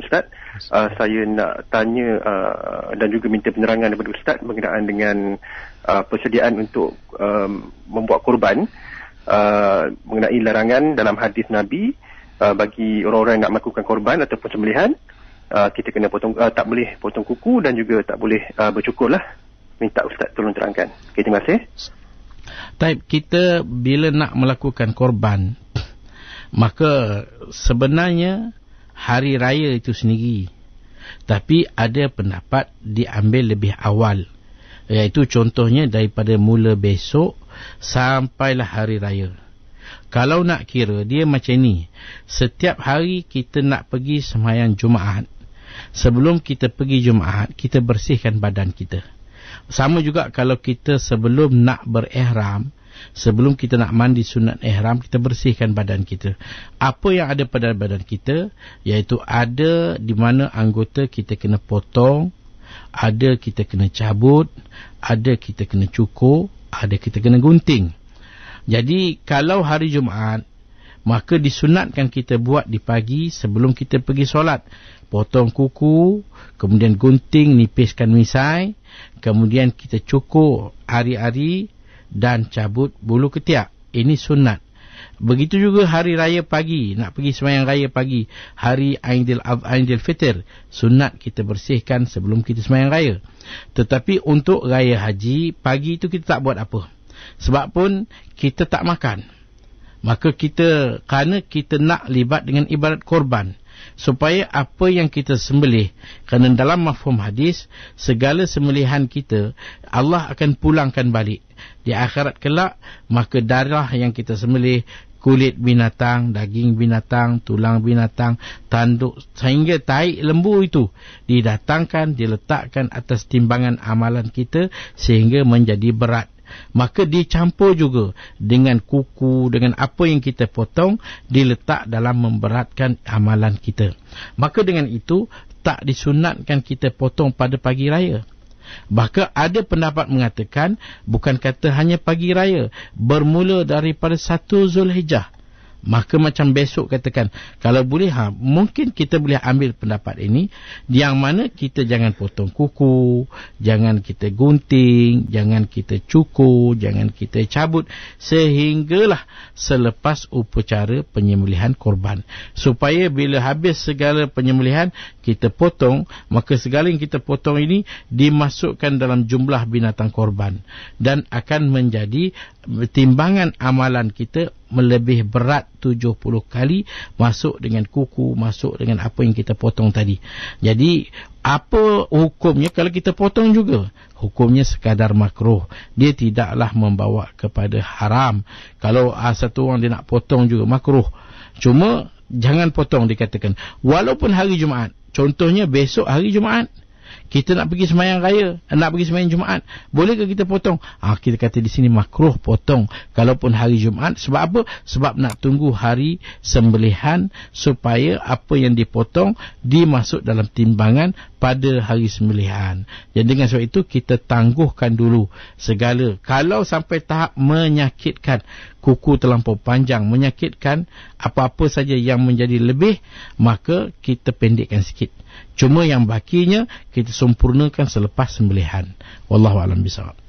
Ustaz. Uh, saya nak tanya uh, dan juga minta penerangan daripada Ustaz berkenaan dengan uh, persediaan untuk um, membuat korban uh, mengenai larangan dalam hadis Nabi uh, bagi orang-orang yang nak melakukan korban ataupun sembelihan uh, kita kena potong uh, tak boleh potong kuku dan juga tak boleh uh, bercukur lah minta Ustaz tolong terangkan. Okay, terima kasih. Taib, kita bila nak melakukan korban maka sebenarnya hari raya itu sendiri. Tapi ada pendapat diambil lebih awal. Iaitu contohnya daripada mula besok sampailah hari raya. Kalau nak kira, dia macam ni. Setiap hari kita nak pergi semayang Jumaat. Sebelum kita pergi Jumaat, kita bersihkan badan kita. Sama juga kalau kita sebelum nak berihram, Sebelum kita nak mandi sunat ihram, kita bersihkan badan kita. Apa yang ada pada badan kita, iaitu ada di mana anggota kita kena potong, ada kita kena cabut, ada kita kena cukur, ada kita kena gunting. Jadi, kalau hari Jumaat, maka disunatkan kita buat di pagi sebelum kita pergi solat. Potong kuku, kemudian gunting, nipiskan misai, kemudian kita cukur hari-hari, dan cabut bulu ketiak. Ini sunat. Begitu juga hari raya pagi, nak pergi semayang raya pagi, hari Aidil Aidil Fitr, sunat kita bersihkan sebelum kita semayang raya. Tetapi untuk raya haji, pagi itu kita tak buat apa. Sebab pun kita tak makan. Maka kita, kerana kita nak libat dengan ibarat korban supaya apa yang kita sembelih kerana dalam mafhum hadis segala sembelihan kita Allah akan pulangkan balik di akhirat kelak maka darah yang kita sembelih kulit binatang, daging binatang, tulang binatang, tanduk sehingga tai lembu itu didatangkan, diletakkan atas timbangan amalan kita sehingga menjadi berat maka dicampur juga dengan kuku dengan apa yang kita potong diletak dalam memberatkan amalan kita maka dengan itu tak disunatkan kita potong pada pagi raya Bahkan ada pendapat mengatakan bukan kata hanya pagi raya bermula daripada satu Zulhijjah Maka macam besok katakan kalau boleh ha mungkin kita boleh ambil pendapat ini yang mana kita jangan potong kuku, jangan kita gunting, jangan kita cukur, jangan kita cabut sehinggalah selepas upacara penyembelihan korban. Supaya bila habis segala penyembelihan kita potong, maka segala yang kita potong ini dimasukkan dalam jumlah binatang korban dan akan menjadi timbangan amalan kita melebih berat 70 kali masuk dengan kuku, masuk dengan apa yang kita potong tadi. Jadi, apa hukumnya kalau kita potong juga? Hukumnya sekadar makruh. Dia tidaklah membawa kepada haram. Kalau ah, satu orang dia nak potong juga, makruh. Cuma, jangan potong dikatakan. Walaupun hari Jumaat. Contohnya, besok hari Jumaat kita nak pergi semayang raya, nak pergi semayang Jumaat, bolehkah kita potong? Ah ha, kita kata di sini makruh potong, kalaupun hari Jumaat, sebab apa? Sebab nak tunggu hari sembelihan supaya apa yang dipotong dimasuk dalam timbangan pada hari sembelihan. Jadi dengan sebab itu kita tangguhkan dulu segala. Kalau sampai tahap menyakitkan kuku terlampau panjang, menyakitkan apa-apa saja yang menjadi lebih, maka kita pendekkan sikit. Cuma yang bakinya kita kita sempurnakan selepas sembelihan. Wallahu a'lam bishawab.